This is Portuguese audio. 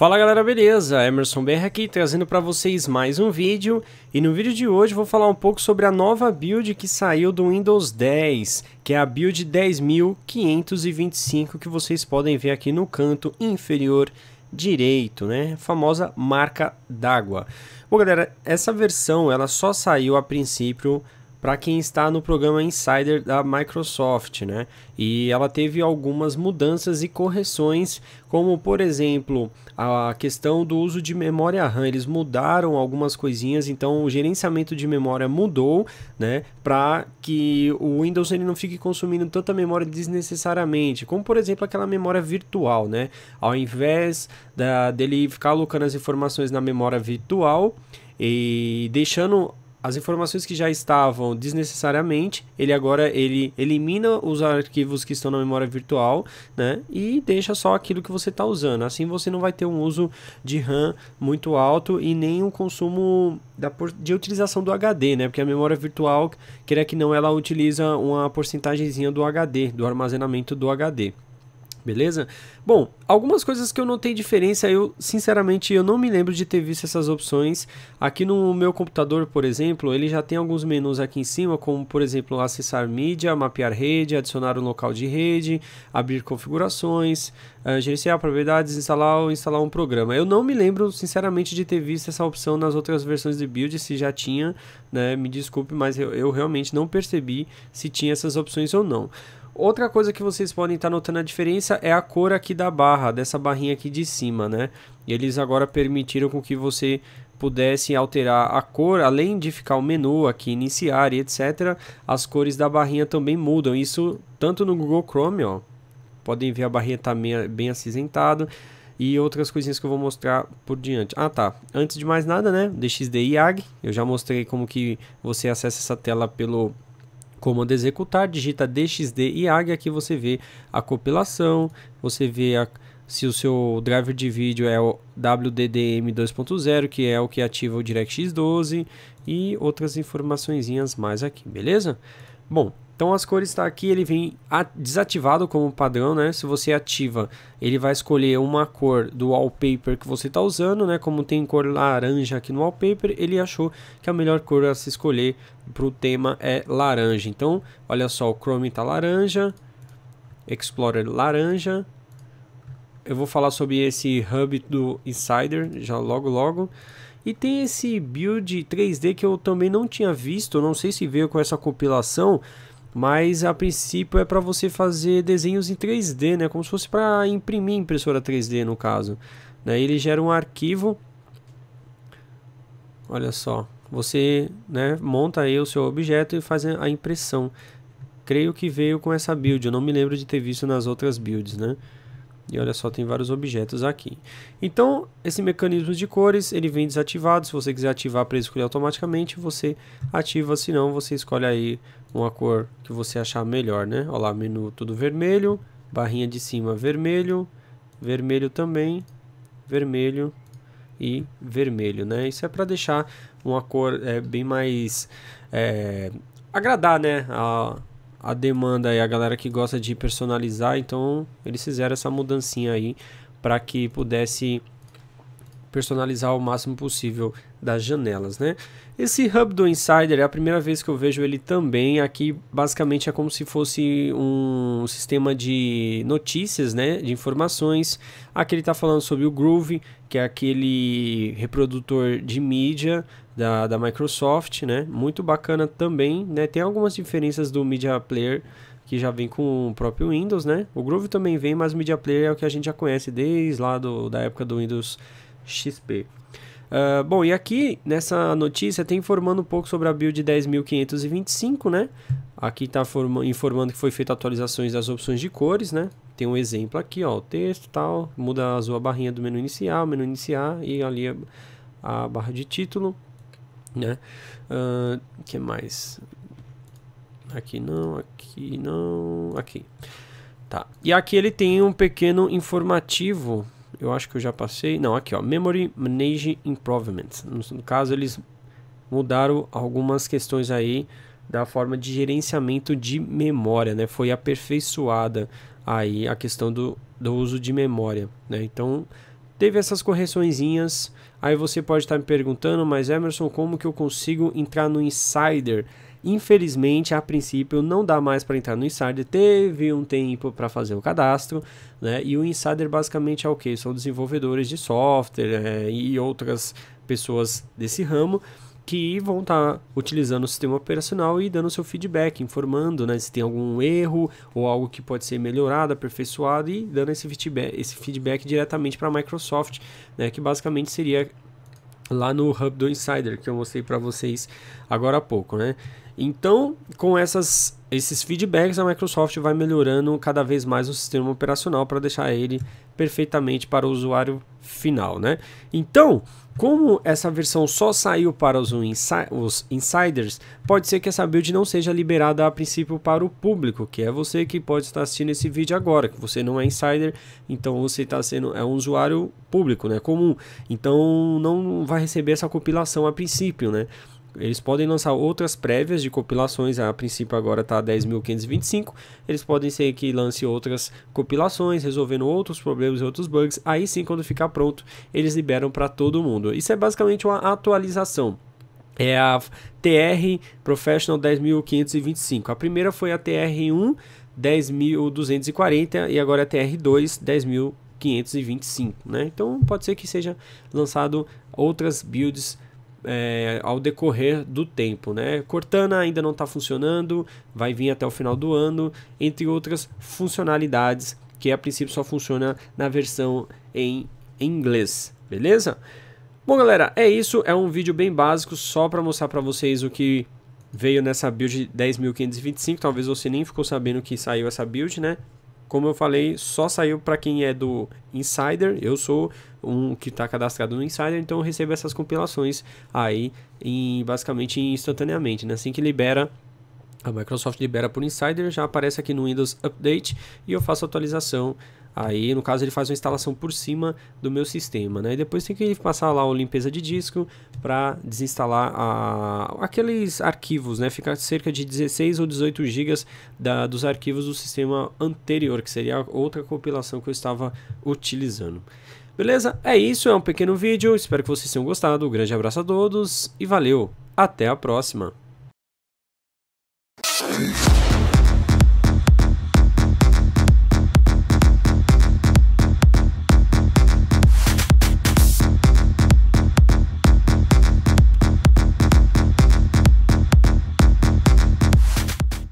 Fala galera, beleza? Emerson BR aqui trazendo para vocês mais um vídeo e no vídeo de hoje vou falar um pouco sobre a nova build que saiu do Windows 10, que é a build 10.525 que vocês podem ver aqui no canto inferior direito, né? A famosa marca d'água. Bom galera, essa versão ela só saiu a princípio para quem está no programa Insider da Microsoft, né? E ela teve algumas mudanças e correções, como por exemplo a questão do uso de memória RAM. Eles mudaram algumas coisinhas, então o gerenciamento de memória mudou, né? Para que o Windows ele não fique consumindo tanta memória desnecessariamente, como por exemplo aquela memória virtual, né? Ao invés da, dele ficar alocando as informações na memória virtual e deixando as informações que já estavam desnecessariamente, ele agora ele elimina os arquivos que estão na memória virtual, né? E deixa só aquilo que você está usando. Assim você não vai ter um uso de RAM muito alto e nem um consumo da, de utilização do HD, né? Porque a memória virtual, queira que não, ela utiliza uma porcentagemzinha do HD, do armazenamento do HD beleza? Bom, algumas coisas que eu notei diferença, eu sinceramente eu não me lembro de ter visto essas opções. Aqui no meu computador, por exemplo, ele já tem alguns menus aqui em cima, como por exemplo, acessar mídia, mapear rede, adicionar um local de rede, abrir configurações, eh, gerenciar propriedades, instalar ou instalar um programa. Eu não me lembro sinceramente de ter visto essa opção nas outras versões de build, se já tinha, né? Me desculpe, mas eu, eu realmente não percebi se tinha essas opções ou não. Outra coisa que vocês podem estar tá notando a diferença é a cor aqui da barra, dessa barrinha aqui de cima, né? Eles agora permitiram com que você pudesse alterar a cor, além de ficar o menu aqui, iniciar e etc, as cores da barrinha também mudam, isso tanto no Google Chrome, ó, podem ver a barrinha tá bem acinzentada, e outras coisinhas que eu vou mostrar por diante. Ah, tá. Antes de mais nada, né? DXD IAG. Eu já mostrei como que você acessa essa tela pelo comando executar, digita DXD e AG, aqui você vê a compilação, você vê a, se o seu driver de vídeo é o WDDM 2.0, que é o que ativa o DirectX 12 e outras informações mais aqui, beleza? Bom, então as cores está aqui, ele vem desativado como padrão, né? Se você ativa, ele vai escolher uma cor do wallpaper que você está usando, né? Como tem cor laranja aqui no wallpaper, ele achou que a melhor cor a se escolher para o tema é laranja. Então, olha só, o Chrome está laranja, Explorer laranja. Eu vou falar sobre esse hub do Insider já logo logo. E tem esse build 3D que eu também não tinha visto, não sei se veio com essa compilação, mas a princípio é para você fazer desenhos em 3D, né? Como se fosse para imprimir impressora 3D no caso. Daí né? ele gera um arquivo. Olha só, você né, monta aí o seu objeto e faz a impressão. Creio que veio com essa build, eu não me lembro de ter visto nas outras builds, né? E olha só, tem vários objetos aqui. Então, esse mecanismo de cores, ele vem desativado. Se você quiser ativar para escolher automaticamente, você ativa. Se não, você escolhe aí uma cor que você achar melhor, né? Olha lá, menu tudo vermelho, barrinha de cima vermelho, vermelho também, vermelho e vermelho, né? Isso é para deixar uma cor é, bem mais... É, agradar, né? A, a demanda e a galera que gosta de personalizar, então eles fizeram essa mudancinha aí para que pudesse personalizar o máximo possível das janelas, né? Esse Hub do Insider é a primeira vez que eu vejo ele também. Aqui, basicamente, é como se fosse um sistema de notícias, né? De informações. Aqui ele está falando sobre o Groove, que é aquele reprodutor de mídia da, da Microsoft, né? Muito bacana também, né? Tem algumas diferenças do Media Player que já vem com o próprio Windows, né? O Groove também vem, mas o Media Player é o que a gente já conhece desde lá do, da época do Windows XP. Uh, ah, bom, e aqui nessa notícia tem tá informando um pouco sobre a build 10.525, né? Aqui está informando que foi feita atualizações das opções de cores, né? Tem um exemplo aqui, ó, o texto tal, muda azul a barrinha do menu inicial, menu iniciar e ali a, a barra de título, né? Uh, que mais? Aqui não, aqui não, aqui. Tá. E aqui ele tem um pequeno informativo eu acho que eu já passei. Não, aqui ó, Memory Manage Improvements. No caso, eles mudaram algumas questões aí da forma de gerenciamento de memória, né? Foi aperfeiçoada aí a questão do, do uso de memória, né? Então, teve essas correçõezinhas. Aí você pode estar me perguntando, mas Emerson, como que eu consigo entrar no Insider? Infelizmente, a princípio, não dá mais para entrar no Insider. Teve um tempo para fazer o cadastro, né? E o Insider basicamente é o que? São desenvolvedores de software é, e outras pessoas desse ramo que vão estar tá utilizando o sistema operacional e dando seu feedback, informando né, se tem algum erro ou algo que pode ser melhorado, aperfeiçoado e dando esse feedback, esse feedback diretamente para a Microsoft, né, que basicamente seria lá no Hub do Insider que eu mostrei para vocês agora há pouco, né? Então, com essas, esses feedbacks, a Microsoft vai melhorando cada vez mais o sistema operacional para deixar ele perfeitamente para o usuário final, né? Então, como essa versão só saiu para os, insi os, insiders, pode ser que essa build não seja liberada a princípio para o público, que é você que pode estar assistindo esse vídeo agora, que você não é insider, então você está sendo é um usuário público, né, comum. Então não vai receber essa compilação a princípio, né? Eles podem lançar outras prévias de compilações, a princípio agora está 10.525. Eles podem ser que lance outras compilações, resolvendo outros problemas e outros bugs. Aí sim, quando ficar pronto, eles liberam para todo mundo. Isso é basicamente uma atualização. É a TR Professional 10.525. A primeira foi a TR1 10.240 e agora é a TR2 10.525. Né? Então pode ser que seja lançado outras builds é, ao decorrer do tempo. Né? Cortana ainda não está funcionando, vai vir até o final do ano, entre outras funcionalidades que a princípio só funciona na versão em inglês, beleza? Bom, galera, é isso. É um vídeo bem básico só para mostrar para vocês o que veio nessa build 10.525. Talvez você nem ficou sabendo que saiu essa build, né? Como eu falei, só saiu para quem é do Insider. Eu sou um que está cadastrado no Insider, então eu recebo essas compilações aí em, basicamente instantaneamente, né? assim que libera a Microsoft libera por Insider, já aparece aqui no Windows Update e eu faço atualização. Aí, no caso, ele faz uma instalação por cima do meu sistema, né? E depois tem que passar lá a limpeza de disco para desinstalar a... aqueles arquivos, né? Fica cerca de 16 ou 18 GB da... dos arquivos do sistema anterior, que seria outra compilação que eu estava utilizando. Beleza? É isso, é um pequeno vídeo, espero que vocês tenham gostado, um grande abraço a todos e valeu, até a próxima!